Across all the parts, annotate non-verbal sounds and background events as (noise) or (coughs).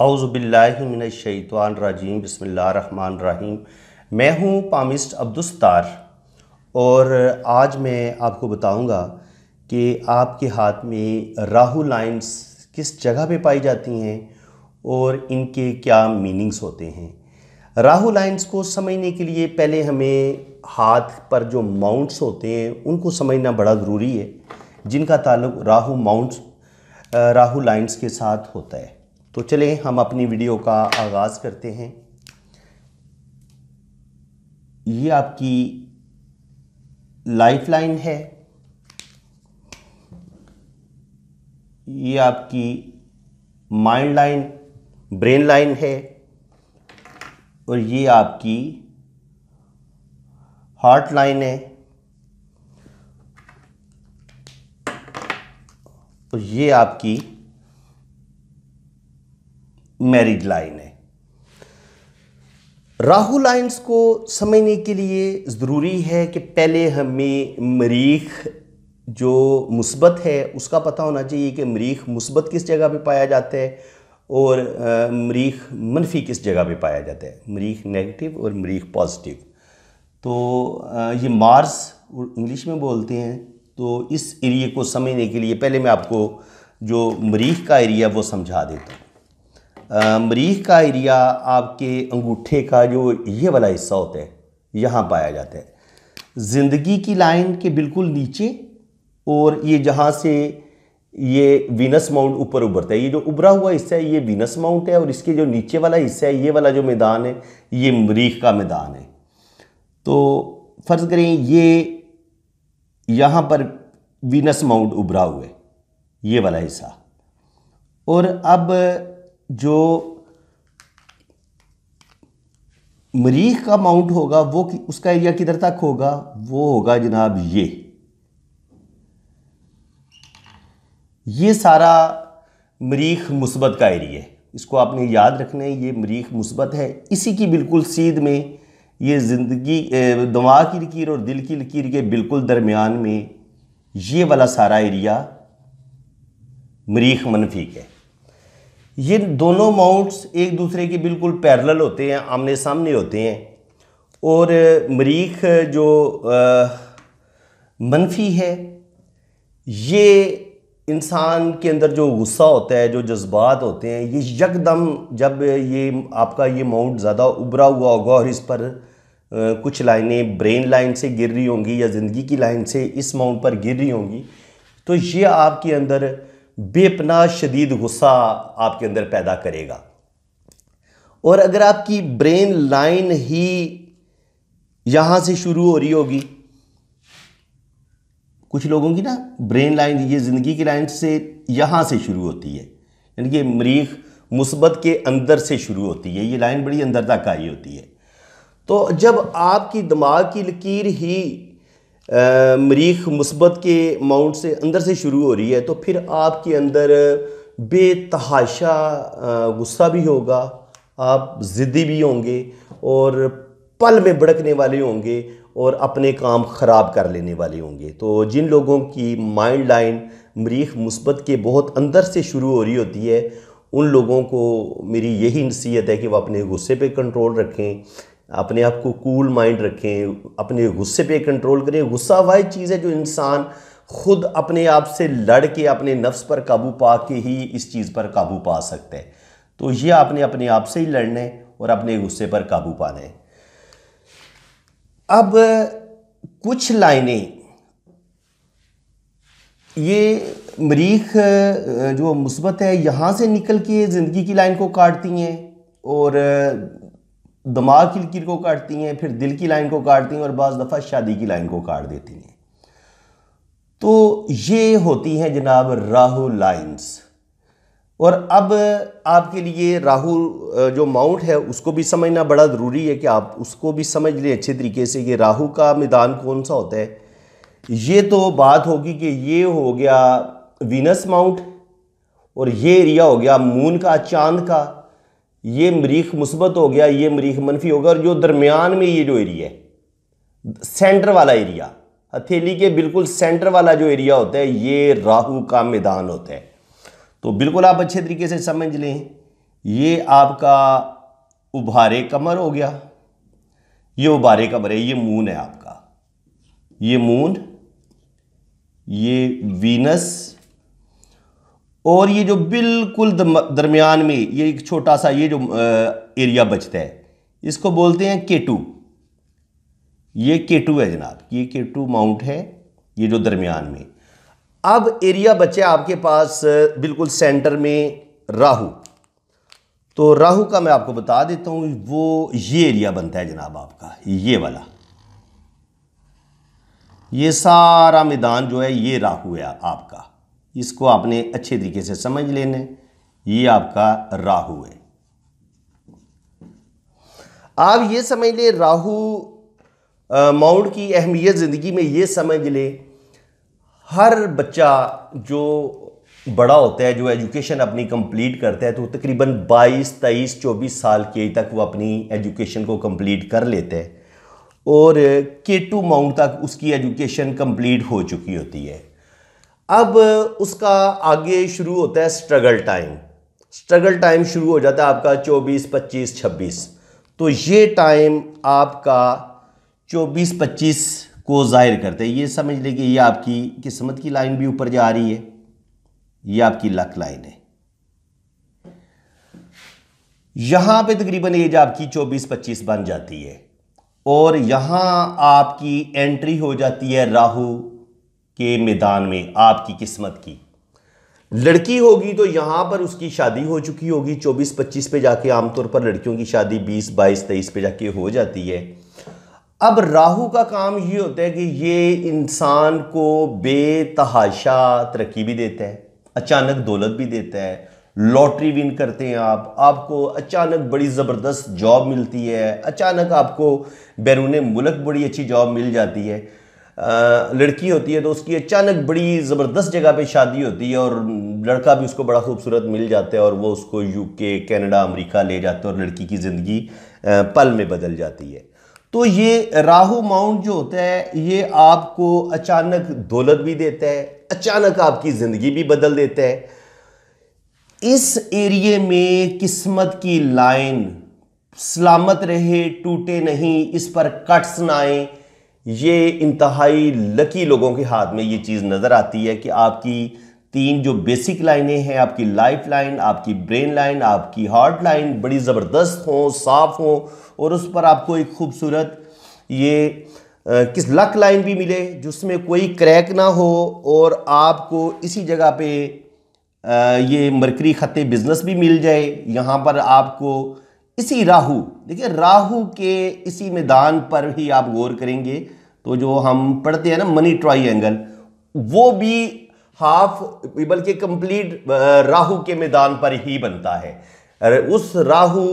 अवज़बिल्लिमिनशैतवानरजीम बसमीम मैं हूँ पामिस्ट अब्दुस्तार और आज मैं आपको बताऊँगा कि आपके हाथ में राहु लाइन्स किस जगह पे पाई जाती हैं और इनके क्या मीनिंग्स होते हैं राहु लाइन्स को समझने के लिए पहले हमें हाथ पर जो माउंट्स होते हैं उनको समझना बड़ा ज़रूरी है जिनका ताल्लुक राहु माउंट्स राहु लाइन्स के साथ होता है तो चलें हम अपनी वीडियो का आगाज़ करते हैं ये आपकी लाइफलाइन है ये आपकी माइंड लाइन ब्रेन लाइन है और ये आपकी हार्ट लाइन है और ये आपकी मैरिड लाइन है राहु लाइन्स को समझने के लिए ज़रूरी है कि पहले हमें मरीख जो मुस्बत है उसका पता होना चाहिए कि मरीख मुसबत किस जगह पे पाया जाता है और मरीख मनफी किस जगह पे पाया जाता है मरीख नेगेटिव और मरीख पॉजिटिव तो ये मार्स इंग्लिश में बोलते हैं तो इस एरिए को समझने के लिए पहले मैं आपको जो मरीख का एरिया वो समझा देता हूँ मरीख का एरिया आपके अंगूठे का जो ये वाला हिस्सा होता है यहाँ पाया जाता है ज़िंदगी की लाइन के बिल्कुल नीचे और ये जहाँ से ये वीनस माउंट ऊपर उभरता है ये जो उभरा हुआ हिस्सा है ये वीनस माउंट है और इसके जो नीचे वाला हिस्सा है ये वाला जो मैदान है ये मरीख का मैदान है तो फ़र्ज़ करें ये यहाँ पर वीनस माउंट उभरा हुआ है ये वाला हिस्सा और अब जो मरीख का माउंट होगा वो कि, उसका एरिया किधर तक होगा वो होगा जनाब ये ये सारा मरीख मुसबत का एरिया है इसको आपने याद रखना है ये मरीख मुसबत है इसी की बिल्कुल सीध में ये ज़िंदगी दवा की लकीर और दिल की लकीर के बिल्कुल दरमियान में ये वाला सारा एरिया मरीख मनफीक है ये दोनों माउंट्स एक दूसरे के बिल्कुल पैरेलल होते हैं आमने सामने होते हैं और मरीख जो मनफी है ये इंसान के अंदर जो गुस्सा होता है जो जज्बात होते हैं ये यकदम जब ये आपका ये माउंट ज़्यादा उभरा हुआ होगा और इस पर कुछ लाइनें ब्रेन लाइन से गिर रही होंगी या ज़िंदगी की लाइन से इस माउंट पर गिर रही होंगी तो ये आपके अंदर बेपना शदीद गुस्सा आपके अंदर पैदा करेगा और अगर आपकी ब्रेन लाइन ही यहाँ से शुरू हो रही होगी कुछ लोगों की ना ब्रेन लाइन ये ज़िंदगी की लाइन से यहाँ से शुरू होती है यानी कि मरीख मुस्बत के अंदर से शुरू होती है ये लाइन बड़ी अंदर तक आई होती है तो जब आपकी दिमाग की लकीर ही मरीख मुस्बत के माउंट से अंदर से शुरू हो रही है तो फिर आपके अंदर बेतहाशा गुस्सा भी होगा आप ज़िद्दी भी होंगे और पल में भड़कने वाले होंगे और अपने काम ख़राब कर लेने वाले होंगे तो जिन लोगों की माइंड लाइन मरीख मुस्बत के बहुत अंदर से शुरू हो रही होती है उन लोगों को मेरी यही नसीहत है कि वह अपने गुस्से पे कंट्रोल रखें अपने आप को कूल माइंड रखें अपने गुस्से पे कंट्रोल करें गुस्सा वह चीज़ है जो इंसान खुद अपने आप से लड़ के अपने नफ्स पर काबू पा के ही इस चीज़ पर काबू पा सकते हैं तो ये आपने अपने आप से ही लड़ना है और अपने गुस्से पर काबू पाना है अब कुछ लाइनें ये मरीख जो मुस्बत है यहाँ से निकल के ज़िंदगी की लाइन को काटती हैं और दिमाग की लकीर को काटती हैं फिर दिल की लाइन को काटती हैं और बज़ दफ़ा शादी की लाइन को काट देती हैं तो ये होती हैं जनाब राहु लाइन्स और अब आपके लिए राहु जो माउंट है उसको भी समझना बड़ा ज़रूरी है कि आप उसको भी समझ लें अच्छे तरीके से कि राहु का मैदान कौन सा होता है ये तो बात होगी कि ये हो गया वीनस माउंट और ये एरिया हो गया मून का चांद का ये मरीख मुस्बत हो गया ये मरीख मनफी होगा और जो दरमियान में ये जो एरिया है सेंटर वाला एरिया हथेली के बिल्कुल सेंटर वाला जो एरिया होता है ये राहु का मैदान होता है तो बिल्कुल आप अच्छे तरीके से समझ लें ये आपका उभारे कमर हो गया ये उभारे कमर है ये मून है आपका ये मून ये वीनस और ये जो बिल्कुल दरमियान में ये एक छोटा सा ये जो एरिया बचता है इसको बोलते हैं केटू ये केटू है जनाब ये केटू माउंट है ये जो दरमियान में अब एरिया बचे आपके पास बिल्कुल सेंटर में राहु तो राहु का मैं आपको बता देता हूँ वो ये एरिया बनता है जनाब आपका ये वाला ये सारा मैदान जो है ये राहु है आपका इसको आपने अच्छे तरीके से समझ लेने ये आपका राहु है आप ये समझ लें राहु माउंट की अहमियत ज़िंदगी में ये समझ ले हर बच्चा जो बड़ा होता है जो एजुकेशन अपनी कंप्लीट करता है तो तकरीबन 22, 23, 24 साल के तक वो अपनी एजुकेशन को कंप्लीट कर लेते हैं और के टू माउंट तक उसकी एजुकेशन कंप्लीट हो चुकी होती है अब उसका आगे शुरू होता है स्ट्रगल टाइम स्ट्रगल टाइम शुरू हो जाता है आपका 24, 25, 26 तो ये टाइम आपका 24, 25 को जाहिर करते हैं ये समझ लें कि ये आपकी किस्मत की लाइन भी ऊपर जा रही है ये आपकी लक लाइन है यहाँ पे तकरीबन एज आपकी 24-25 बन जाती है और यहाँ आपकी एंट्री हो जाती है राहु के मैदान में आपकी किस्मत की लड़की होगी तो यहाँ पर उसकी शादी हो चुकी होगी 24-25 पे जाके आमतौर पर लड़कियों की शादी 20 22 23 पे जाके हो जाती है अब राहु का काम ये होता है कि ये इंसान को बेतहाशा तरक्की भी देता है अचानक दौलत भी देता है लॉटरी विन करते हैं आप आपको अचानक बड़ी ज़बरदस्त जॉब मिलती है अचानक आपको बैरून मुल्क बड़ी अच्छी जॉब मिल जाती है लड़की होती है तो उसकी अचानक बड़ी ज़बरदस्त जगह पे शादी होती है और लड़का भी उसको बड़ा खूबसूरत मिल जाता है और वो उसको यूके कनाडा अमेरिका ले जाते हैं और लड़की की ज़िंदगी पल में बदल जाती है तो ये राहु माउंट जो होता है ये आपको अचानक दौलत भी देता है अचानक आपकी ज़िंदगी भी बदल देता है इस एरिए में किस्मत की लाइन सलामत रहे टूटे नहीं इस पर कट्स ना आए ये इंतहाई लकी लोगों के हाथ में ये चीज़ नज़र आती है कि आपकी तीन जो बेसिक लाइनें हैं आपकी लाइफ लाइन आपकी ब्रेन लाइन आपकी हार्ट लाइन बड़ी ज़बरदस्त हों साफ हों और उस पर आपको एक खूबसूरत ये आ, किस लक लाइन भी मिले जिसमें कोई क्रैक ना हो और आपको इसी जगह पे आ, ये मरकरी ख़त बिज़नेस भी मिल जाए यहाँ पर आपको इसी राहु देखिए राहु के इसी मैदान पर ही आप गौर करेंगे तो जो हम पढ़ते हैं ना मनी ट्राई एंगल वो भी हाफ बल्कि कंप्लीट राहु के मैदान पर ही बनता है उस राहु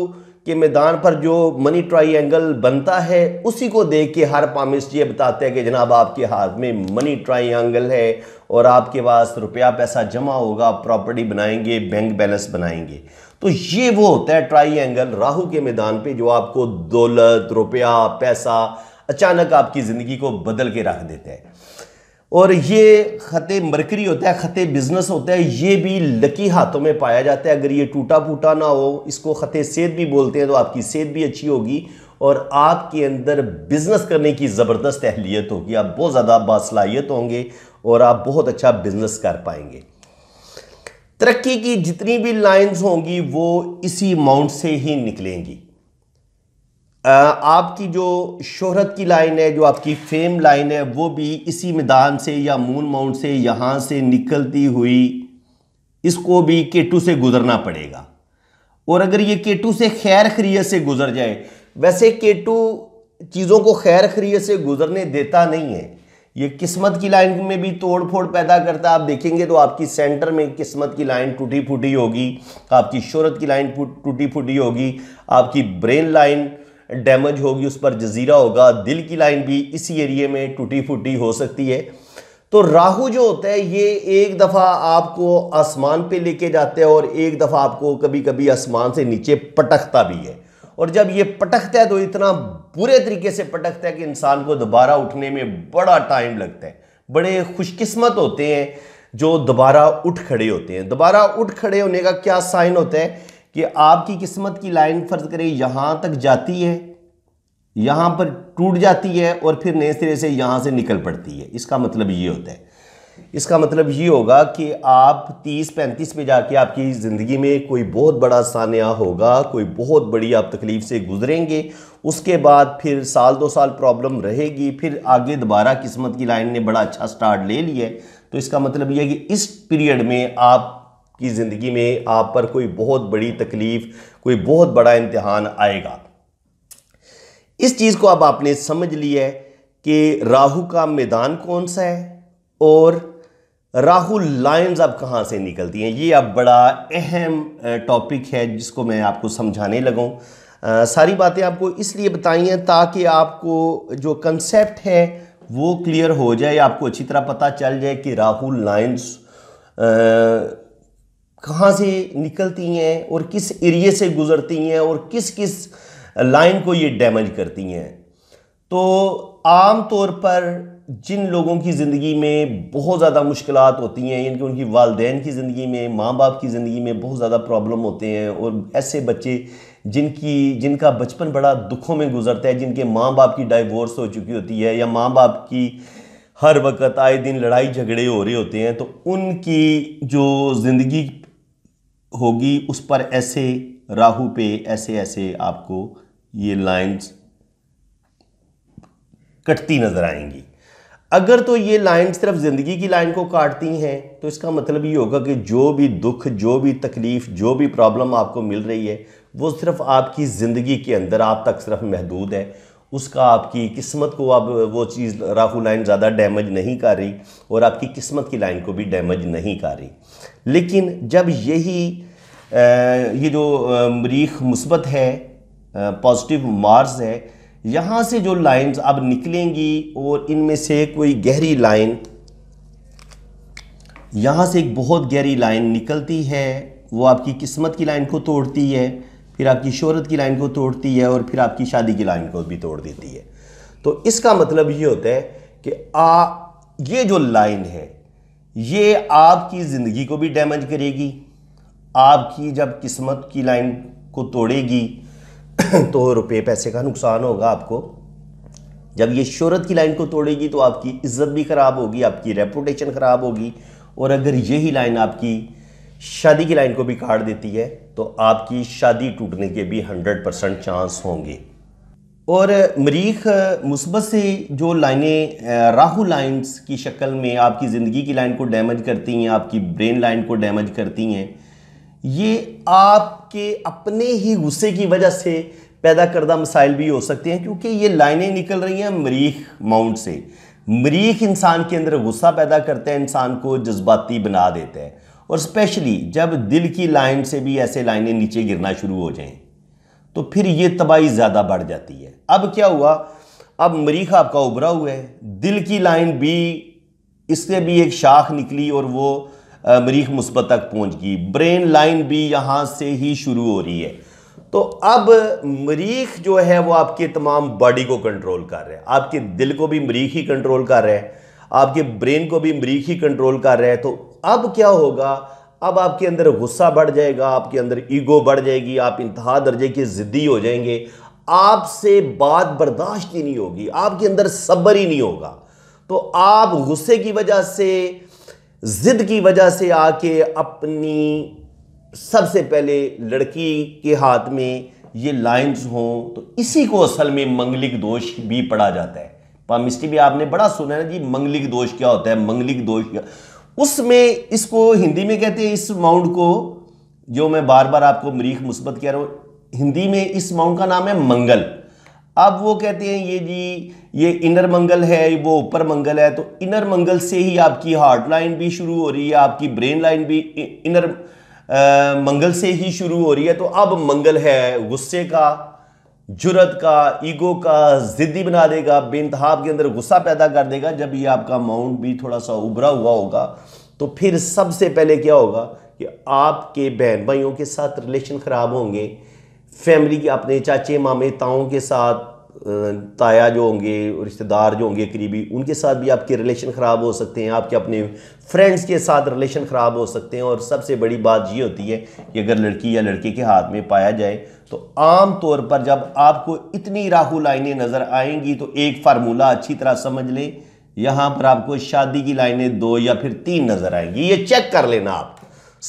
के मैदान पर जो मनी ट्राइंगल बनता है उसी को देख के हर पामिस्ट ये बताते हैं कि जनाब आपके हाथ में मनी ट्राइंगल है और आपके पास रुपया पैसा जमा होगा प्रॉपर्टी बनाएंगे बैंक बैलेंस बनाएंगे तो ये वो होता है ट्राइंगल राहु के मैदान पे जो आपको दौलत रुपया पैसा अचानक आपकी ज़िंदगी को बदल के रख देते हैं और ये ख़त मरकरी होता है ख़त बिज़नेस होता है ये भी लकी हाथों में पाया जाता है अगर ये टूटा फूटा ना हो इसको ख़त सेहत भी बोलते हैं तो आपकी सेहत भी अच्छी होगी और आपके अंदर बिज़नेस करने की ज़बरदस्त अहलियत होगी आप बहुत ज़्यादा बासलाहियत होंगे और आप बहुत अच्छा बिज़नेस कर पाएंगे तरक्की की जितनी भी लाइन्स होंगी वो इसी अमाउंट से ही निकलेंगी आपकी जो शोहरत की लाइन है जो आपकी फेम लाइन है वो भी इसी मैदान से या मून माउंट से यहाँ से निकलती हुई इसको भी केटू से गुजरना पड़ेगा और अगर ये केटू से खैर खरीत से गुजर जाए वैसे केटू चीज़ों को खैर खरीत से गुजरने देता नहीं है ये किस्मत की लाइन में भी तोड़ फोड़ पैदा करता है आप देखेंगे तो आपकी सेंटर में किस्मत की लाइन टूटी फूटी होगी आपकी शोहरत की लाइन टूटी फूटी होगी आपकी ब्रेन लाइन डैमेज होगी उस पर जजीरा होगा दिल की लाइन भी इसी एरिए में टूटी फूटी हो सकती है तो राहु जो होता है ये एक दफ़ा आपको आसमान पे लेके जाते हैं और एक दफ़ा आपको कभी कभी आसमान से नीचे पटकता भी है और जब ये पटकता है तो इतना बुरे तरीके से पटकता है कि इंसान को दोबारा उठने में बड़ा टाइम लगता है बड़े खुशकिस्मत होते हैं जो दोबारा उठ खड़े होते हैं दोबारा उठ खड़े होने का क्या साइन होता है कि आपकी किस्मत की लाइन फर्ज करें यहाँ तक जाती है यहाँ पर टूट जाती है और फिर नए सिरे से यहाँ से निकल पड़ती है इसका मतलब ये होता है इसका मतलब ये होगा कि आप 30-35 में जाके आपकी ज़िंदगी में कोई बहुत बड़ा सानिया होगा कोई बहुत बड़ी आप तकलीफ़ से गुजरेंगे उसके बाद फिर साल दो साल प्रॉब्लम रहेगी फिर आगे दोबारा किस्मत की लाइन ने बड़ा अच्छा स्टार्ट ले लिया है तो इसका मतलब यह है कि इस पीरियड में आप आपकी ज़िंदगी में आप पर कोई बहुत बड़ी तकलीफ़ कोई बहुत बड़ा इम्तहान आएगा इस चीज़ को अब आपने समझ लिया है कि राहु का मैदान कौन सा है और राहु लाइंस अब कहाँ से निकलती हैं ये अब बड़ा अहम टॉपिक है जिसको मैं आपको समझाने लगाऊँ सारी बातें आपको इसलिए बताई हैं ताकि आपको जो कंसेप्ट है वो क्लियर हो जाए आपको अच्छी तरह पता चल जाए कि राहु लाइंस कहाँ से निकलती हैं और किस एरिए से गुज़रती हैं और किस किस लाइन को ये डैमेज करती हैं तो आम तौर पर जिन लोगों की ज़िंदगी में बहुत ज़्यादा मुश्किल होती हैं यानी कि उनकी वालदेन की ज़िंदगी में माँ बाप की ज़िंदगी में बहुत ज़्यादा प्रॉब्लम होते हैं और ऐसे बच्चे जिनकी जिनका बचपन बड़ा दुखों में गुजरता है जिनके माँ बाप की डाइवोर्स हो चुकी होती है या माँ बाप की हर वक्त आए दिन लड़ाई झगड़े हो रहे होते हैं तो उनकी जो ज़िंदगी होगी उस पर ऐसे राहु पे ऐसे ऐसे आपको ये लाइंस कटती नज़र आएंगी अगर तो ये लाइन सिर्फ ज़िंदगी की लाइन को काटती हैं तो इसका मतलब ये होगा कि जो भी दुख जो भी तकलीफ़ जो भी प्रॉब्लम आपको मिल रही है वो सिर्फ आपकी ज़िंदगी के अंदर आप तक सिर्फ महदूद है उसका आपकी किस्मत को अब वो चीज़ राहु लाइन ज़्यादा डैमेज नहीं कर रही और आपकी किस्मत की लाइन को भी डैमेज नहीं कर रही लेकिन जब यही ये जो मरीख मुस्बत है पॉजिटिव मार्स है यहाँ से जो लाइंस अब निकलेंगी और इनमें से कोई गहरी लाइन यहाँ से एक बहुत गहरी लाइन निकलती है वो आपकी किस्मत की लाइन को तोड़ती है फिर आपकी शोहरत की लाइन को तोड़ती है और फिर आपकी शादी की लाइन को भी तोड़ देती है तो इसका मतलब ये होता है कि आ ये जो लाइन है ये आपकी ज़िंदगी को भी डैमेज करेगी आपकी जब किस्मत की लाइन को तोड़ेगी (coughs) तो रुपये पैसे का नुकसान होगा आपको जब ये शोहरत की लाइन को तोड़ेगी तो आपकी इज्जत भी ख़राब होगी आपकी रेपुटेशन ख़राब होगी और अगर यही लाइन आपकी शादी की लाइन को भी काट देती है तो आपकी शादी टूटने के भी 100 परसेंट चांस होंगे और मरीख मुस्बत से जो लाइनें राहु लाइंस की शक्ल में आपकी ज़िंदगी की लाइन को डैमेज करती हैं आपकी ब्रेन लाइन को डैमेज करती हैं ये आपके अपने ही गुस्से की वजह से पैदा करदा मसाइल भी हो सकते हैं क्योंकि ये लाइनें निकल रही हैं मरीख माउंट से मरीख इंसान के अंदर गुस्सा पैदा करते हैं इंसान को जज्बाती बना देता है और स्पेशली जब दिल की लाइन से भी ऐसे लाइनें नीचे गिरना शुरू हो जाएं तो फिर ये तबाही ज़्यादा बढ़ जाती है अब क्या हुआ अब मरीख आपका उभरा हुआ है दिल की लाइन भी इससे भी एक शाख निकली और वो मरीख मुस्बत तक पहुँच गई ब्रेन लाइन भी यहाँ से ही शुरू हो रही है तो अब मरीख जो है वो आपके तमाम बॉडी को कंट्रोल कर रहा है आपके दिल को भी मरीख ही कंट्रोल कर रहा है आपके ब्रेन को भी मरीख ही कंट्रोल कर रहा है तो अब क्या होगा अब आपके अंदर गुस्सा बढ़ जाएगा आपके अंदर ईगो बढ़ जाएगी आप इंतहा दर्जे के ज़िद्दी हो जाएंगे आपसे बात बर्दाश्त ही नहीं होगी आपके अंदर सब्र ही नहीं होगा तो आप गुस्से की वजह से ज़िद की वजह से आके अपनी सबसे पहले लड़की के हाथ में ये लाइंस हो तो इसी को असल में मंगलिक दोष भी पढ़ा जाता है पामिस्टी भी आपने बड़ा सुना है जी मंगलिक दोष क्या होता है मंगलिक दोष क्या उसमें इसको हिंदी में कहते हैं इस माउंट को जो मैं बार बार आपको मरीख मुस्बत कह रहा हूँ हिंदी में इस माउंट का नाम है मंगल अब वो कहते हैं ये जी ये इनर मंगल है वो ऊपर मंगल है तो इनर मंगल से ही आपकी हार्ट लाइन भी शुरू हो रही है आपकी ब्रेन लाइन भी इनर आ, मंगल से ही शुरू हो रही है तो अब मंगल है गुस्से का जुरत का ईगो का ज़िद्दी बना देगा बेनतहाब के अंदर गुस्सा पैदा कर देगा जब ये आपका माउंट भी थोड़ा सा उभरा हुआ होगा तो फिर सबसे पहले क्या होगा कि आपके बहन भाइयों के साथ रिलेशन ख़राब होंगे फैमिली के अपने चाचे मामे ताओं के साथ ताया जो होंगे रिश्तेदार जो होंगे करीबी उनके साथ भी आपके रिलेशन ख़राब हो सकते हैं आपके अपने फ्रेंड्स के साथ रिलेशन ख़राब हो सकते हैं और सबसे बड़ी बात ये होती है कि अगर लड़की या लड़के के हाथ में पाया जाए तो आम तौर पर जब आपको इतनी राहु लाइनें नज़र आएंगी तो एक फार्मूला अच्छी तरह समझ लें यहाँ पर आपको शादी की लाइनें दो या फिर तीन नज़र आएंगी ये चेक कर लेना आप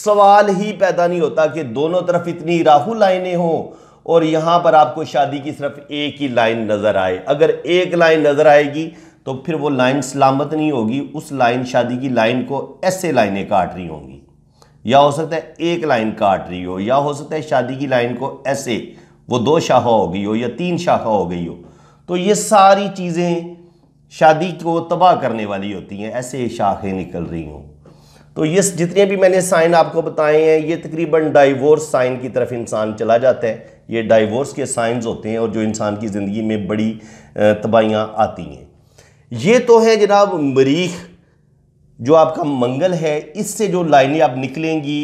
सवाल ही पैदा नहीं होता कि दोनों तरफ इतनी राहु लाइनें हों और यहाँ पर आपको शादी की सिर्फ एक ही लाइन नज़र आए अगर एक लाइन नज़र आएगी तो फिर वो लाइन सलामत नहीं होगी उस लाइन शादी की लाइन को ऐसे लाइनें काट रही होंगी या हो सकता है एक लाइन काट रही हो या हो सकता है शादी की लाइन को ऐसे वो दो शाखा हो गई हो या तीन शाखा हो गई हो तो ये सारी चीज़ें शादी को तबाह करने वाली होती हैं ऐसे शाखें निकल रही हों तो ये जितने भी मैंने साइन आपको बताए हैं ये तकरीबन डाइवोर्स साइन की तरफ इंसान चला जाता है ये डाइवोर्स के साइंस होते हैं और जो इंसान की ज़िंदगी में बड़ी तबाहियाँ आती हैं ये तो है जनाब मरीख जो आपका मंगल है इससे जो लाइनें आप निकलेंगी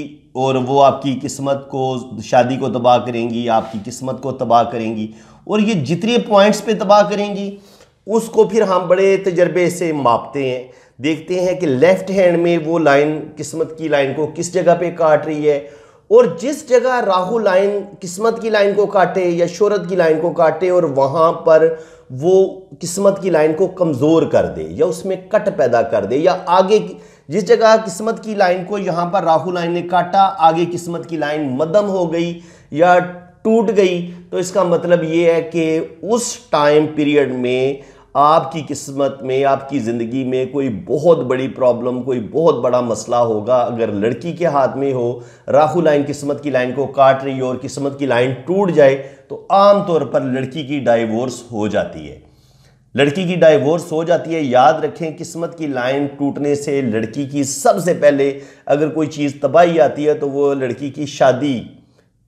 और वो आपकी किस्मत को शादी को तबाह करेंगी आपकी किस्मत को तबाह करेंगी और ये जितने पॉइंट्स पे तबाह करेंगी उसको फिर हम बड़े तजर्बे से मापते हैं देखते हैं कि लेफ्ट हैंड में वो लाइन किस्मत की लाइन को किस जगह पे काट रही है और जिस जगह राहु लाइन किस्मत की लाइन को काटे या शोरत की लाइन को काटे और वहाँ पर वो किस्मत की लाइन को कमज़ोर कर दे या उसमें कट पैदा कर दे या आगे जिस जगह किस्मत की लाइन को यहाँ पर राहु लाइन ने काटा आगे किस्मत की लाइन मदम हो गई या टूट गई तो इसका मतलब ये है कि उस टाइम पीरियड में आपकी किस्मत में आपकी ज़िंदगी में कोई बहुत बड़ी प्रॉब्लम कोई बहुत बड़ा मसला होगा अगर लड़की के हाथ में हो राहु लाइन किस्मत की लाइन को काट रही हो और किस्मत की लाइन टूट जाए तो आम तौर पर लड़की की डाइवोर्स हो जाती है लड़की की डाइवोर्स हो जाती है याद रखें किस्मत की लाइन टूटने से लड़की की सबसे पहले अगर कोई चीज़ तबाही आती है तो वो लड़की की शादी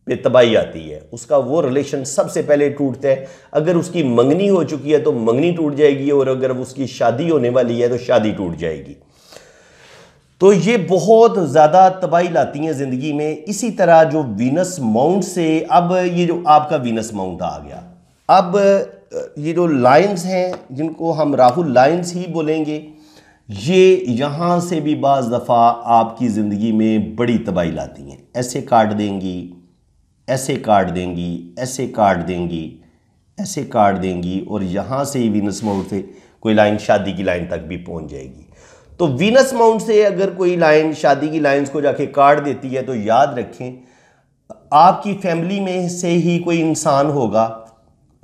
पे तबाही आती है उसका वो रिलेशन सबसे पहले टूटता है अगर उसकी मंगनी हो चुकी है तो मंगनी टूट जाएगी और अगर उसकी शादी होने वाली है तो शादी टूट जाएगी तो ये बहुत ज़्यादा तबाही लाती हैं ज़िंदगी में इसी तरह जो वीनस माउंट से अब ये जो आपका वीनस माउंट आ गया अब ये जो लाइन्स हैं जिनको हम राहुल लाइन्स ही बोलेंगे ये यहाँ से भी बज़ दफ़ा आपकी ज़िंदगी में बड़ी तबाही लाती हैं ऐसे काट देंगी ऐसे काट देंगी ऐसे काट देंगी ऐसे काट देंगी और यहाँ से ही वीनस माउंट से कोई लाइन शादी की लाइन तक भी पहुँच जाएगी तो वीनस माउंट से अगर कोई लाइन शादी की लाइन्स को जाके काट देती है तो याद रखें आपकी फैमिली में से ही कोई इंसान होगा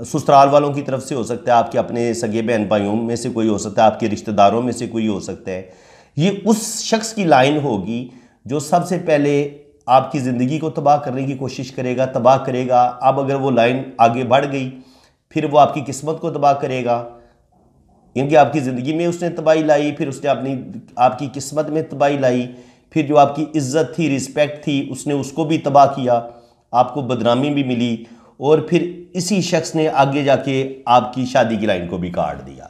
ससुराल वालों की तरफ से हो सकता है आपके अपने सगे बहन भाइयों में से कोई हो सकता है आपके रिश्तेदारों में से कोई हो सकता है ये उस शख्स की लाइन होगी जो सबसे पहले आपकी ज़िंदगी को तबाह करने की कोशिश करेगा तबाह करेगा अब अगर वो लाइन आगे बढ़ गई फिर वो आपकी किस्मत को तबाह करेगा क्योंकि आपकी ज़िंदगी में उसने तबाही लाई फिर उसने अपनी आपकी किस्मत में तबाही लाई फिर जो आपकी इज्जत थी रिस्पेक्ट थी उसने उसको भी तबाह किया आपको बदनामी भी मिली और फिर इसी शख्स ने आगे जाके आपकी शादी की लाइन को भी काट दिया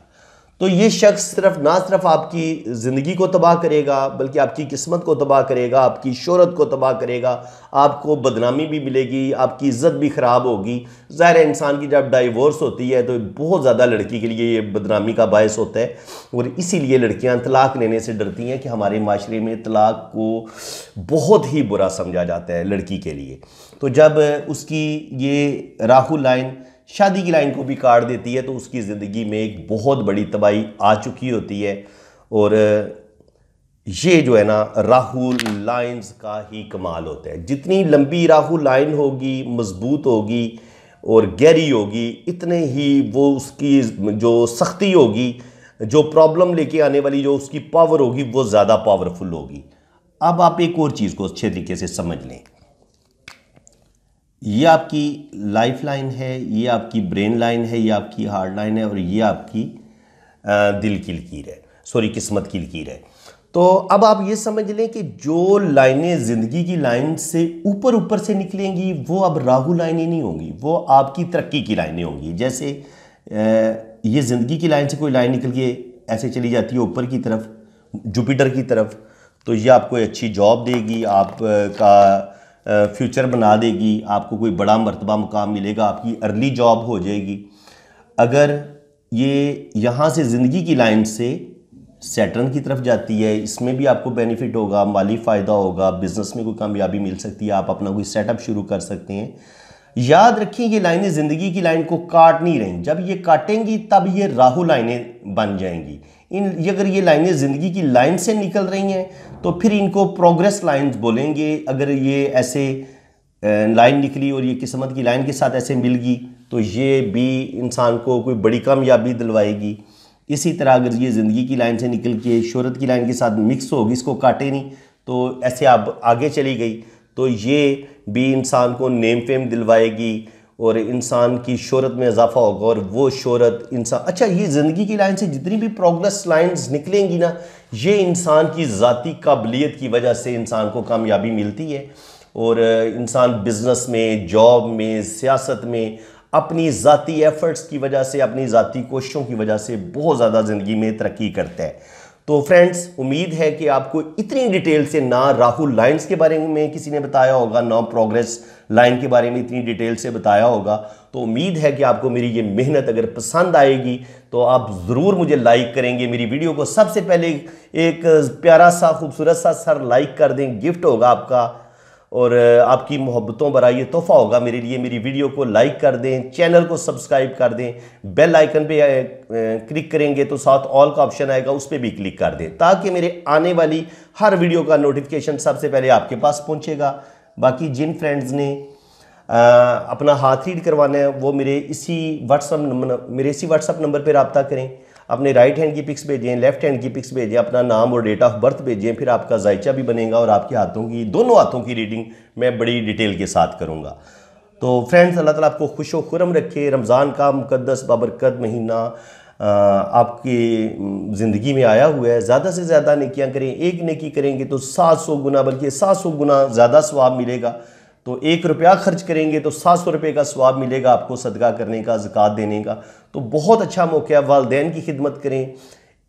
तो ये शख्स सिर्फ ना सिर्फ आपकी ज़िंदगी को तबाह करेगा बल्कि आपकी किस्मत को तबाह करेगा आपकी शहरत को तबाह करेगा आपको बदनामी भी मिलेगी आपकी इज़्ज़त भी ख़राब होगी ज़ाहिर इंसान की जब डाइवोर्स होती है तो बहुत ज़्यादा लड़की के लिए ये बदनामी का बायस होता है और इसीलिए लड़कियाँ तलाक लेने से डरती हैं कि हमारे माशरे में तलाक को बहुत ही बुरा समझा जाता है लड़की के लिए तो जब उसकी ये राहुल लाइन शादी की लाइन को भी काट देती है तो उसकी ज़िंदगी में एक बहुत बड़ी तबाही आ चुकी होती है और ये जो है ना राहु लाइंस का ही कमाल होता है जितनी लंबी राहु लाइन होगी मजबूत होगी और गहरी होगी इतने ही वो उसकी जो सख्ती होगी जो प्रॉब्लम लेके आने वाली जो उसकी पावर होगी वो ज़्यादा पावरफुल होगी अब आप एक और चीज़ को अच्छे तरीके से समझ लें ये आपकी लाइफ लाइन है ये आपकी ब्रेन लाइन है ये आपकी हार्ड लाइन है और ये आपकी दिल की लकीर है सॉरी किस्मत की लकीर है तो अब आप ये समझ लें कि जो लाइनें ज़िंदगी की लाइन से ऊपर ऊपर से निकलेंगी वो अब राहु लाइनें नहीं होंगी वो आपकी तरक्की की लाइनें होंगी जैसे ये ज़िंदगी की लाइन से कोई लाइन निकल के ऐसे चली जाती है ऊपर की तरफ जुपिटर की तरफ तो ये आपको अच्छी जॉब देगी आपका फ्यूचर बना देगी आपको कोई बड़ा मरतबा मुकाम मिलेगा आपकी अर्ली जॉब हो जाएगी अगर ये यहाँ से ज़िंदगी की लाइन से सेटर्न की तरफ जाती है इसमें भी आपको बेनिफिट होगा माली फ़ायदा होगा बिज़नेस में कोई कामयाबी मिल सकती है आप अपना कोई सेटअप शुरू कर सकते हैं याद रखें ये लाइनें ज़िंदगी की लाइन को काट नहीं रही जब ये काटेंगी तब ये राहु लाइनें बन जाएंगी इन अगर ये लाइनें ज़िंदगी की लाइन से निकल रही हैं तो फिर इनको प्रोग्रेस लाइंस बोलेंगे अगर ये ऐसे लाइन निकली और ये किस्मत की लाइन के साथ ऐसे मिल गई तो ये भी इंसान को कोई बड़ी कामयाबी दिलवाएगी इसी तरह अगर ये ज़िंदगी की लाइन से निकल के शहरत की लाइन के साथ मिक्स होगी इसको काटे नहीं तो ऐसे आप आगे चली गई तो ये भी इंसान को नेम फेम दिलवाएगी और इंसान की शहरत में इजाफा होगा और वो शहरत इंसान अच्छा ये ज़िंदगी की लाइन से जितनी भी प्रोग्रेस लाइंस निकलेंगी ना ये इंसान की ज़ाती काबिलियत की वजह से इंसान को कामयाबी मिलती है और इंसान बिजनेस में जॉब में सियासत में अपनी ज़ाती एफ़र्ट्स की वजह से अपनी ज़ाती कोशिशों की वजह से बहुत ज़्यादा ज़िंदगी में तरक्की करता है तो फ्रेंड्स उम्मीद है कि आपको इतनी डिटेल से ना राहुल लाइन्स के बारे में किसी ने बताया होगा ना प्रोग्रेस लाइन के बारे में इतनी डिटेल से बताया होगा तो उम्मीद है कि आपको मेरी ये मेहनत अगर पसंद आएगी तो आप ज़रूर मुझे लाइक करेंगे मेरी वीडियो को सबसे पहले एक प्यारा सा खूबसूरत सा सर लाइक कर दें गिफ्ट होगा आपका और आपकी मोहब्बतों बरा ये तोहफ़ा होगा मेरे लिए मेरी वीडियो को लाइक कर दें चैनल को सब्सक्राइब कर दें बेल आइकन पे क्लिक करेंगे तो साथ ऑल का ऑप्शन आएगा उस पर भी क्लिक कर दें ताकि मेरे आने वाली हर वीडियो का नोटिफिकेशन सबसे पहले आपके पास पहुँचेगा बाकी जिन फ्रेंड्स ने आ, अपना हाथ रीड करवाना है वो मेरे इसी व्हाट्सअप मेरे इसी व्हाट्सअप नंबर पर रबता करें अपने राइट हैंड की पिक्स भेजें लेफ्ट हैंड की पिक्स भेजें अपना नाम और डेट ऑफ बर्थ भेजें फिर आपका जायचा भी बनेगा और आपके हाथों की दोनों हाथों की रीडिंग मैं बड़ी डिटेल के साथ करूँगा तो फ्रेंड्स अल्लाह ताला आपको खुश व खुरम रखे रमज़ान का मुकदस बाबरकत महीना आपकी ज़िंदगी में आया हुआ है ज़्यादा से ज़्यादा नेकियां करें एक नेकी करेंगे तो सात सौ गुना बल्कि सात सौ गुना ज़्यादा स्वाब मिलेगा तो एक रुपया खर्च करेंगे तो सात सौ रुपये का स्वाब मिलेगा आपको सदका करने का जक़ात देने का तो बहुत अच्छा मौका है वालदेन की खिदमत करें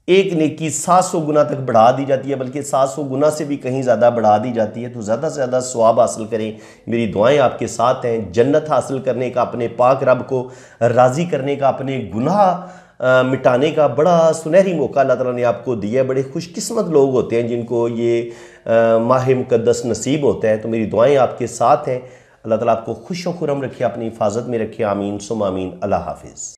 एक नेकी सात सौ गुना तक बढ़ा दी जाती है बल्कि सात सौ गुना से भी कहीं ज़्यादा बढ़ा दी जाती है तो ज़्यादा से ज़्यादा स्वाब हासिल करें मेरी दुआएं आपके साथ हैं जन्नत हासिल करने का अपने पाक रब को राज़ी करने का अपने गुनाह मिटाने का बड़ा सुनहरी मौका अल्लाह तला ने आपको दिया है बड़े खुशकिस्मत लोग होते हैं जिनको ये माह मुकदस नसीब होता है तो मेरी दुआएँ आपके साथ हैं अल्लाह ताला आपको खुश व खुरम रखे अपनी हिफाजत में रखे आमीन सुम आमीन अल्लाह हाफिज़